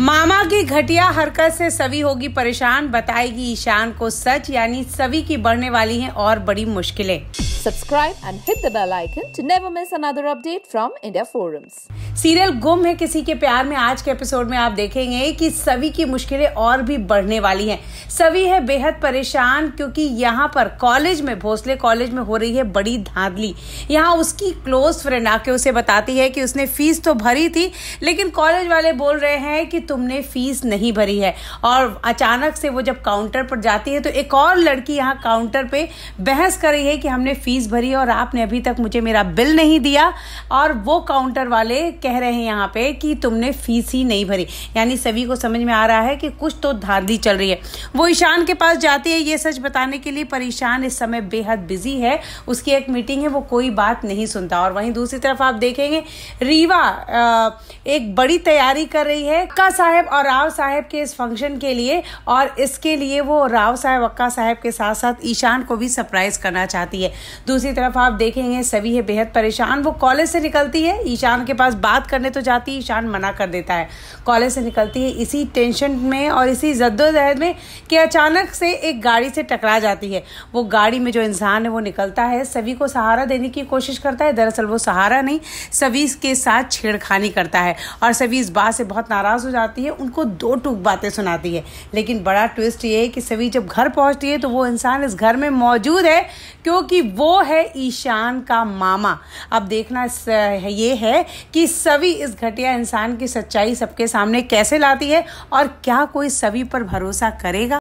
मामा की घटिया हरकत से सभी होगी परेशान बताएगी ईशान को सच यानी सभी की बढ़ने वाली हैं और बड़ी मुश्किलें subscribe and hit the bell icon to never miss another update from India forums serial गुम है किसी के प्यार में आज के एपिसोड में आप देखेंगे कि सभी की मुश्किलें और भी बढ़ने वाली हैं सभी है बेहद परेशान क्योंकि यहाँ पर कॉलेज में भोसले कॉलेज में हो रही है बड़ी धांधली यहाँ उसकी क्लोज फ्रेंड आके उसे बताती है कि उसने फीस तो भरी थी लेकिन कॉलेज वाले बोल रहे हैं कि तुमने फीस नहीं भरी है और अचानक से वो जब काउंटर पर जाती है तो एक और लड़की यहाँ काउंटर पे बहस कर रही है कि हमने फ़ीस भरी और आपने अभी तक मुझे मेरा बिल नहीं दिया और वो काउंटर वाले कह रहे हैं यहाँ पे कि तुमने फ़ीस ही नहीं भरी यानी सभी को समझ में आ रहा है कि कुछ तो धांधली चल रही है वो ईशान के पास जाती है ये सच बताने के लिए पर ईशान इस समय बेहद बिजी है उसकी एक मीटिंग है वो कोई बात नहीं सुनता और वहीं दूसरी तरफ आप देखेंगे रीवा एक बड़ी तैयारी कर रही है अक्का साहेब और राव साहेब के इस फंक्शन के लिए और इसके लिए वो राव साहेब अक्का साहेब के साथ साथ ईशान को भी सरप्राइज करना चाहती है दूसरी तरफ आप देखेंगे सभी है बेहद परेशान वो कॉलेज से निकलती है ईशान के पास बात करने तो जाती है ईशान मना कर देता है कॉलेज से निकलती है इसी टेंशन में और इसी जद्दोजहद में कि अचानक से एक गाड़ी से टकरा जाती है वो गाड़ी में जो इंसान है वो निकलता है सभी को सहारा देने की कोशिश करता है दरअसल वो सहारा नहीं सभी के साथ छेड़खानी करता है और सभी इस बात से बहुत नाराज़ हो जाती है उनको दो टूक बातें सुनाती है लेकिन बड़ा ट्विस्ट ये है कि सभी जब घर पहुँचती है तो वो इंसान इस घर में मौजूद है क्योंकि वो है ईशान का मामा अब देखना ये है कि सभी इस घटिया इंसान की सच्चाई सबके सामने कैसे लाती है और क्या कोई सभी पर भरोसा करेगा